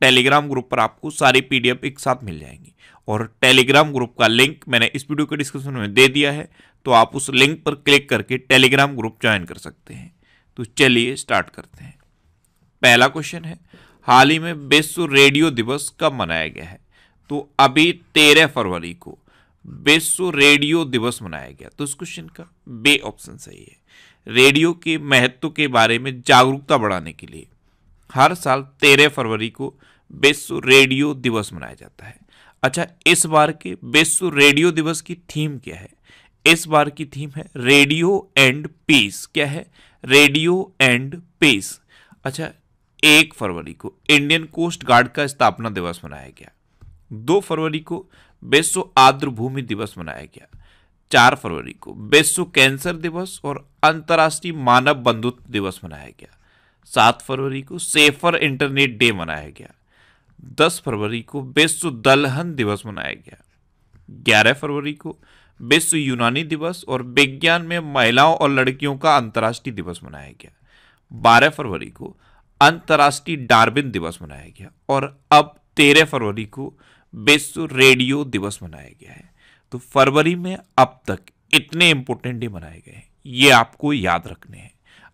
Telegram group पर आपको सारी पीडीएफ एक साथ मिल जाएंगी और टेलीग्राम ग्रुप का लिंक मैंने इस वीडियो के डिस्क्रिप्शन में दे दिया है तो आप उस लिंक पर क्लिक करके टेलीग्राम ग्रुप ज्वाइन कर सकते हैं तो चलिए स्टार्ट करते हैं पहला क्वेश्चन है हाल ही में विश्व रेडियो दिवस कब मनाया गया है तो अभी तेरह फरवरी को विश्व रेडियो दिवस मनाया गया तो इस क्वेश्चन का बे ऑप्शन सही है रेडियो के महत्व के बारे में जागरूकता बढ़ाने के लिए हर साल तेरह फरवरी को विश्व रेडियो दिवस मनाया जाता है अच्छा इस बार के विश्व रेडियो दिवस की थीम क्या है इस बार की थीम है रेडियो एंड पीस क्या है रेडियो एंड पीस अच्छा एक फरवरी को इंडियन कोस्ट गार्ड का स्थापना दिवस मनाया गया दो फरवरी को विश्व आर्द्र भूमि दिवस मनाया गया चार फरवरी को विश्व कैंसर दिवस और अंतर्राष्ट्रीय मानव बंधुत्व दिवस मनाया गया सात फरवरी को सेफर इंटरनेट डे मनाया गया दस फरवरी को विश्व दलहन दिवस मनाया गया ग्यारह फरवरी को विश्व यूनानी दिवस और विज्ञान में महिलाओं और लड़कियों का अंतर्राष्ट्रीय दिवस मनाया गया बारह फरवरी को अंतर्राष्ट्रीय डार्बिन दिवस मनाया गया और अब तेरह फरवरी को विश्व रेडियो दिवस मनाया गया है तो फरवरी में अब तक इतने इंपोर्टेंट डे मनाए गए हैं ये आपको याद रखने हैं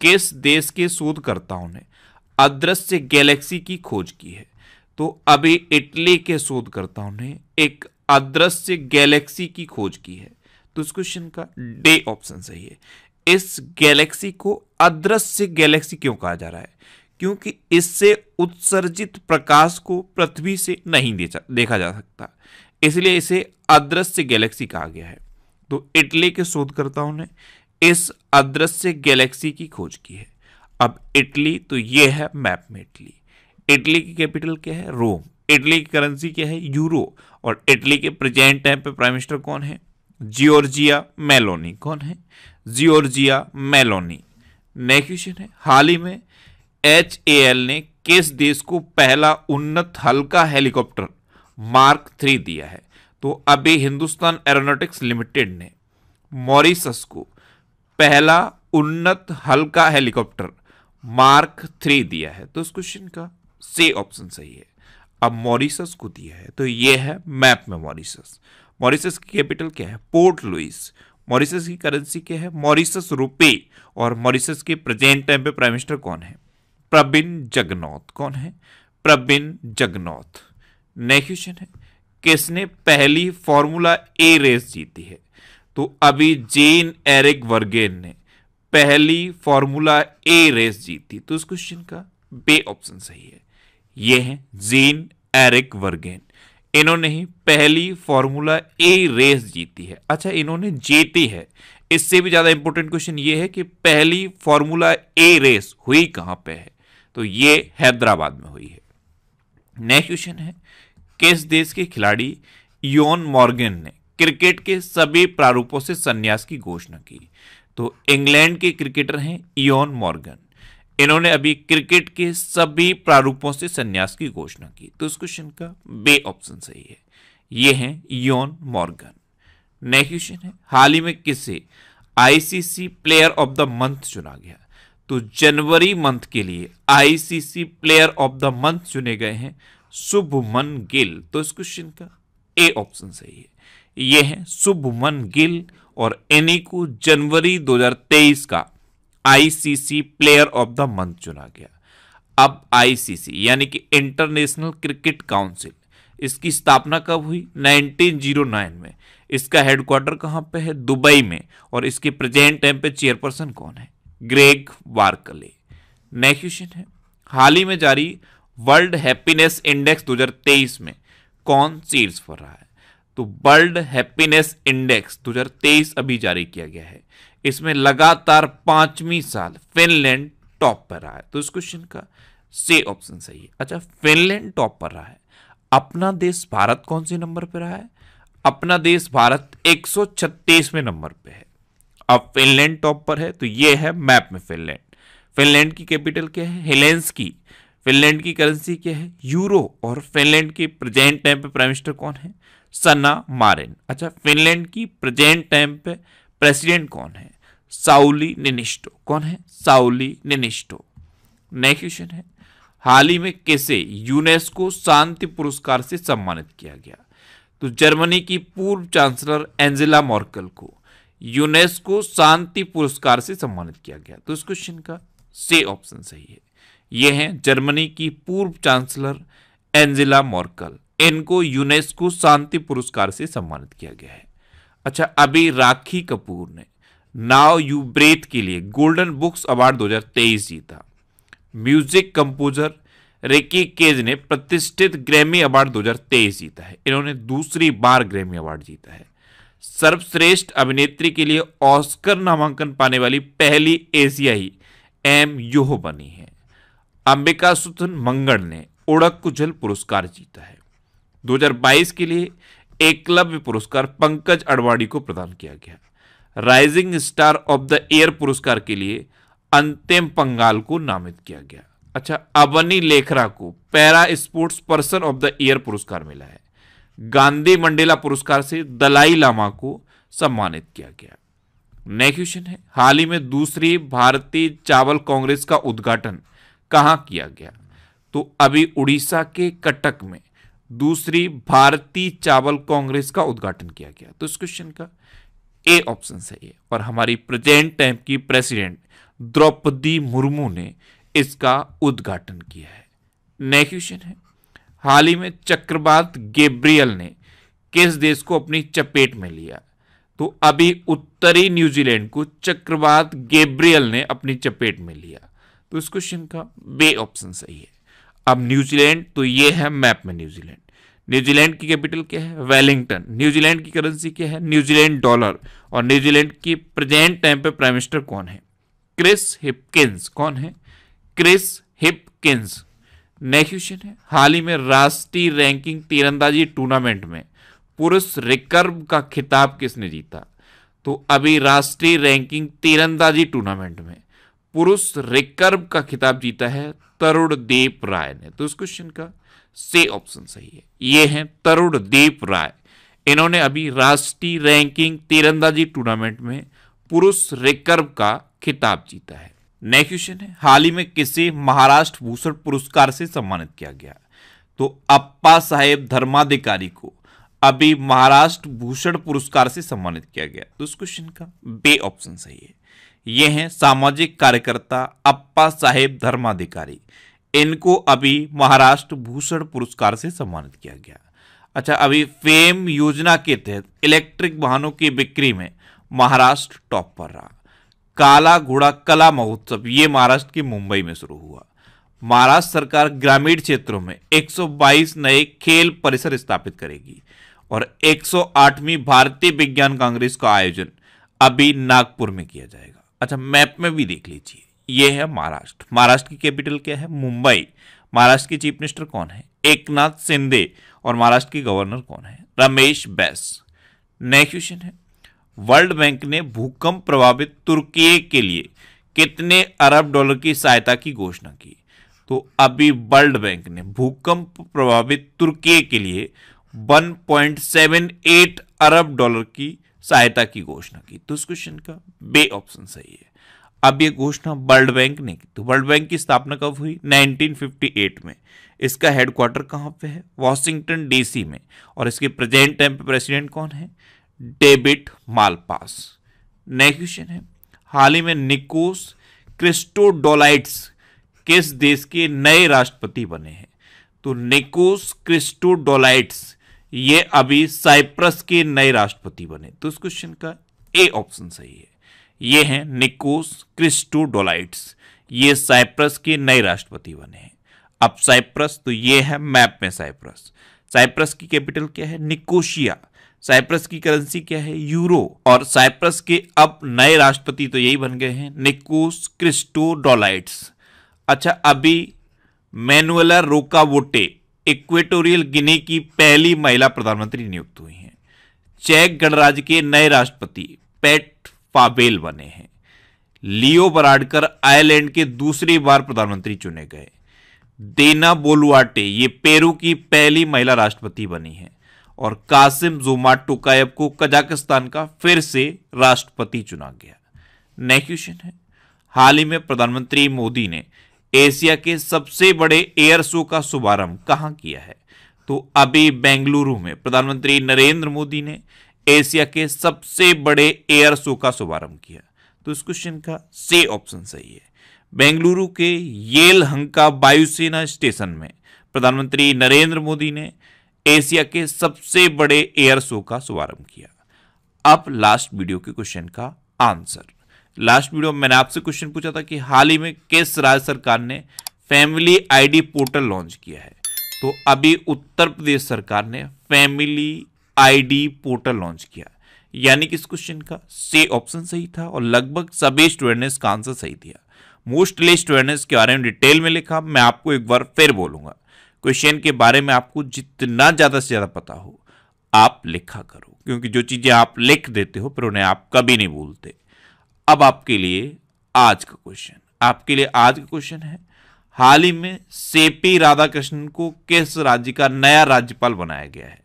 किस देश के शोधकर्ताओं ने अदृश्य गैलेक्सी की खोज की है तो अभी इटली के शोधकर्ताओं ने एक अदृश्य गैलेक्सी की खोज की है तो इस क्वेश्चन का डे ऑप्शन सही है इस गैलेक्सी को अदृश्य गैलेक्सी क्यों कहा जा रहा है क्योंकि इससे उत्सर्जित प्रकाश को पृथ्वी से नहीं देखा जा सकता इसलिए इसे अदृश्य गैलेक्सी कहा गया है तो इटली के शोधकर्ताओं ने इस अदृश्य गैलेक्सी की खोज की है अब इटली तो ये है मैप में इटली इटली की कैपिटल क्या है रोम इटली की करेंसी क्या है यूरो और इटली के प्रेजेंट टाइम पे प्राइम मिनिस्टर कौन है जियोर्जिया मेलोनी कौन है जियोर्जिया मेलोनी नेक्स्ट क्वेश्चन है हाल ही में एच ने किस देश को पहला उन्नत हल्का हेलीकॉप्टर मार्क थ्री दिया है तो अभी हिंदुस्तान एरोनॉटिक्स लिमिटेड ने मॉरिसस को पहला उन्नत हल्का हेलीकॉप्टर मार्क थ्री दिया है तो इस क्वेश्चन का से ऑप्शन सही है अब मॉरिसस को दिया है तो ये है मैप में मॉरिसस मॉरिसस की कैपिटल क्या है पोर्ट लुइस मॉरिसस की करेंसी क्या है मॉरिसस रुपे और मॉरिसस के प्रेजेंट टाइम पे प्राइम मिनिस्टर कौन है प्रबिन जगनौथ कौन है प्रबिन जगनौथ नेक्स्ट क्वेश्चन है किसने पहली फॉर्मूला ए रेस जीती है तो अभी जेन एरिक वर्गेन ने पहली फॉर्मूला ए रेस जीती तो इस क्वेश्चन का बे ऑप्शन सही है ये है जेन एरिक वर्गेन इन्होंने ही पहली फॉर्मूला ए रेस जीती है अच्छा इन्होंने जीती है इससे भी ज़्यादा इंपॉर्टेंट क्वेश्चन ये है कि पहली फॉर्मूला ए रेस हुई कहां पे है तो ये हैदराबाद में हुई है नेक्स्ट क्वेश्चन है किस देश के खिलाड़ी योन मॉर्गन ने क्रिकेट के सभी प्रारूपों से संन्यास की घोषणा की तो इंग्लैंड के क्रिकेटर हैं इन मॉर्गन इन्होंने अभी क्रिकेट के सभी प्रारूपों से संन्यास की घोषणा की तो इस क्वेश्चन का बे ऑप्शन सही है ये हैं योन मॉर्गन नेक्स्ट क्वेश्चन है हाल ही में किसे ICC player of the month चुना गया तो जनवरी मंथ के लिए ICC player of the month चुने गए हैं शुभमन गिल तो इस क्वेश्चन का ए ऑप्शन सही है ये हैं शुभमन गिल और एनी को जनवरी 2023 का ICC player of the month चुना गया अब आईसीसी यानी कि इंटरनेशनल क्रिकेट काउंसिल इसकी स्थापना कब हुई 1909 में इसका हेडक्वार्टर कहाँ पे है दुबई में और इसके प्रेजेंट टाइम पे चेयरपर्सन कौन है ग्रेग वार्कले नेक्स्ट क्वेश्चन है हाल ही में जारी वर्ल्ड हैप्पीनेस इंडेक्स 2023 में कौन सीर्स पर रहा है तो वर्ल्ड हैप्पीनेस इंडेक्स 2023 अभी जारी किया गया है इसमें लगातार पांचवी साल फिनलैंड टॉप पर रहा है तो इस क्वेश्चन का से ऑप्शन सही है अच्छा फिनलैंड टॉप पर रहा है अपना देश भारत कौन से नंबर पर रहा है अपना देश भारत 136वें नंबर पर है अब फिनलैंड टॉप पर है तो यह है मैप में फिनलैंड फिनलैंड की कैपिटल क्या है हेलेंस की फिनलैंड की करेंसी क्या है यूरो और फिनलैंड के प्रेजेंट टाइम पे प्राइम मिनिस्टर कौन है सना मारिन अच्छा फिनलैंड की प्रेजेंट टाइम पे प्रेसिडेंट कौन है साउली निनिष्टो कौन है साउली निनिष्टो नेक्स्ट क्वेश्चन है हाल ही में किसे यूनेस्को शांति पुरस्कार से सम्मानित किया गया तो जर्मनी की पूर्व चांसलर एंजेला मॉर्कल को यूनेस्को शांति पुरस्कार से सम्मानित किया गया तो इस क्वेश्चन का से ऑप्शन सही है यह है जर्मनी की पूर्व चांसलर एंजेला मॉर्कल इनको यूनेस्को शांति पुरस्कार से सम्मानित किया गया है अच्छा अभी राखी कपूर ने नाव यू ब्रेथ के लिए गोल्डन बुक्स अवार्ड 2023 जीता म्यूजिक कंपोजर रेकी केज ने प्रतिष्ठित ग्रैमी अवार्ड 2023 जीता है इन्होंने दूसरी बार ग्रैमी अवार्ड जीता है सर्वश्रेष्ठ अभिनेत्री के लिए ऑस्कर नामांकन पाने वाली पहली एशियाई एम यूहो बनी है अंबिका सुथन मंगण ने उड़क कुजल पुरस्कार जीता है 2022 के लिए एकलव्य पुरस्कार पंकज अडवाणी को प्रदान किया गया rising star of the year पुरस्कार के लिए अंतिम पंगाल को नामित किया गया अच्छा अवनी लेखरा को para sports person of the year पुरस्कार मिला है गांधी मंडेला पुरस्कार से दलाई लामा को सम्मानित किया गया नेक्स्ट क्वेश्चन है हाल ही में दूसरी भारतीय चावल कांग्रेस का उद्घाटन कहाँ किया गया तो अभी उड़ीसा के कटक में दूसरी भारतीय चावल कांग्रेस का उद्घाटन किया गया तो इस क्वेश्चन का ए ऑप्शन सही है और हमारी प्रेजेंट टाइम की प्रेसिडेंट द्रौपदी मुर्मू ने इसका उद्घाटन किया है नेक्स्ट क्वेश्चन है हाल ही में चक्रवात गेब्रियल ने किस देश को अपनी चपेट में लिया तो अभी उत्तरी न्यूजीलैंड को चक्रवात गेब्रियल ने अपनी चपेट में लिया तो इस क्वेश्चन का बे ऑप्शन सही है अब न्यूजीलैंड तो ये है मैप में न्यूजीलैंड न्यूजीलैंड की कैपिटल क्या है वेलिंगटन न्यूजीलैंड की करेंसी क्या है न्यूजीलैंड डॉलर और न्यूजीलैंड की प्रेजेंट टाइम पे प्राइम मिनिस्टर कौन है क्रिस हिपकिंस कौन है क्रिस हिपकिंस नेक्स्ट क्वेश्चन है हाल ही में राष्ट्रीय रैंकिंग तीरंदाजी टूर्नामेंट में पुरुष रिकर्व का खिताब किसने जीता तो अभी राष्ट्रीय रैंकिंग तीरंदाजी टूर्नामेंट में पुरुष रिकर्व का खिताब जीता है तरुण देव राय ने तो इस क्वेश्चन का से ऑप्शन सही है ये है तरुण देव राय इन्होंने अभी राष्ट्रीय रैंकिंग तीरंदाजी टूर्नामेंट में पुरुष रिकर्व का खिताब जीता है नेक्स्ट क्वेश्चन है हाल ही में किसे महाराष्ट्र भूषण पुरस्कार से सम्मानित किया गया तो अप्पा साहेब धर्माधिकारी को अभी महाराष्ट्र भूषण पुरस्कार से सम्मानित किया गया तो इस क्वेश्चन का बे ऑप्शन सही है ये हैं सामाजिक कार्यकर्ता अप्पा साहेब धर्माधिकारी इनको अभी महाराष्ट्र भूषण पुरस्कार से सम्मानित किया गया अच्छा अभी फेम योजना के तहत इलेक्ट्रिक वाहनों की बिक्री में महाराष्ट्र टॉप पर रहा काला घोड़ा कला महोत्सव ये महाराष्ट्र के मुंबई में शुरू हुआ महाराष्ट्र सरकार ग्रामीण क्षेत्रों में 122 नए खेल परिसर स्थापित करेगी और 108वीं भारतीय विज्ञान कांग्रेस का आयोजन अभी नागपुर में किया जाएगा अच्छा मैप में भी देख लीजिए ये है महाराष्ट्र महाराष्ट्र की कैपिटल क्या है मुंबई महाराष्ट्र की चीफ मिनिस्टर कौन है एकनाथ शिंदे और महाराष्ट्र की गवर्नर कौन है रमेश बैस नेक्स्ट क्वेश्चन है वर्ल्ड बैंक ने भूकंप प्रभावित तुर्की के लिए कितने अरब डॉलर की सहायता की घोषणा की तो अभी वर्ल्ड बैंक ने भूकंप प्रभावित तुर्की के लिए 1.78 अरब डॉलर की सहायता की घोषणा की तो इस क्वेश्चन का बे ऑप्शन सही है अब ये घोषणा वर्ल्ड बैंक ने की तो वर्ल्ड बैंक की स्थापना कब हुई 1958 में इसका हेडक्वार्टर कहाँ पे है वॉशिंगटन डीसी में और इसके प्रेजेंट टाइम पे प्रेसिडेंट कौन है डेविड मालपास नेक्स्ट क्वेश्चन है हाल ही में निकोस क्रिस्टोडोलाइट्स किस देश के नए राष्ट्रपति बने हैं तो निकोस क्रिस्टोडोलाइट्स ये अभी साइप्रस के नए राष्ट्रपति बने तो इस क्वेश्चन का ए ऑप्शन सही है ये हैं निकोस क्रिस्टोडोलाइट्स ये साइप्रस के नए राष्ट्रपति बने हैं अब साइप्रस तो ये है मैप में साइप्रस साइप्रस की कैपिटल क्या है निकोशिया साइप्रस की करेंसी क्या है यूरो और साइप्रस के अब नए राष्ट्रपति तो यही बन गए हैं निकोस क्रिस्टोडोलाइट्स अच्छा अभी मैनुअला वोटे इक्वेटोरियल गिनी की पहली महिला प्रधानमंत्री नियुक्त हुई हैं चेक गणराज्य के नए राष्ट्रपति पेट फाबेल बने हैं लियो बराडकर आयरलैंड के दूसरी बार प्रधानमंत्री चुने गए देना बोलुआटे ये पेरू की पहली महिला राष्ट्रपति बनी है और कासिम जोमा टोकायब को कजाकिस्तान का फिर से राष्ट्रपति चुना गया नेक्स्ट क्वेश्चन है हाल ही में प्रधानमंत्री मोदी ने एशिया के सबसे बड़े एयर शो का शुभारंभ कहां किया है तो अभी बेंगलुरु में प्रधानमंत्री नरेंद्र मोदी ने एशिया के सबसे बड़े एयर शो का शुभारंभ किया तो इस क्वेश्चन का से ऑप्शन सही है बेंगलुरु के येल हंका वायुसेना स्टेशन में प्रधानमंत्री नरेंद्र मोदी ने एशिया के सबसे बड़े एयर शो का शुभारंभ किया अब लास्ट वीडियो के क्वेश्चन का आंसर लास्ट वीडियो में मैंने आपसे क्वेश्चन पूछा था कि हाल ही में किस राज्य सरकार ने फैमिली आईडी पोर्टल लॉन्च किया है तो अभी उत्तर प्रदेश सरकार ने फैमिली आईडी पोर्टल लॉन्च किया यानी कि इस क्वेश्चन का सी ऑप्शन सही था और लगभग सभी स्टूडेंट ने इसका आंसर सही दिया मोस्टली स्टूडेंट्स के बारे में डिटेल में लिखा मैं आपको एक बार फिर बोलूंगा क्वेश्चन के बारे में आपको जितना ज़्यादा से ज़्यादा पता हो आप लिखा करो क्योंकि जो चीज़ें आप लिख देते हो फिर उन्हें आप कभी नहीं भूलते अब आपके लिए आज का क्वेश्चन आपके लिए आज का क्वेश्चन है हाल ही में सेपी राधाकृष्णन को किस राज्य का नया राज्यपाल बनाया गया है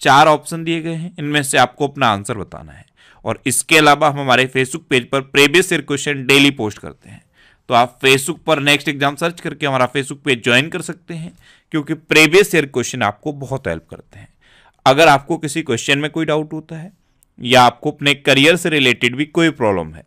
चार ऑप्शन दिए गए हैं इनमें से आपको अपना आंसर बताना है और इसके अलावा हम हमारे फेसबुक पेज पर previous year question daily post करते हैं तो आप फेसबुक पर नेक्स्ट एग्जाम सर्च करके हमारा फेसबुक पेज ज्वाइन कर सकते हैं क्योंकि प्रीवियस ईयर क्वेश्चन आपको बहुत हेल्प करते हैं अगर आपको किसी क्वेश्चन में कोई डाउट होता है या आपको अपने करियर से रिलेटेड भी कोई प्रॉब्लम है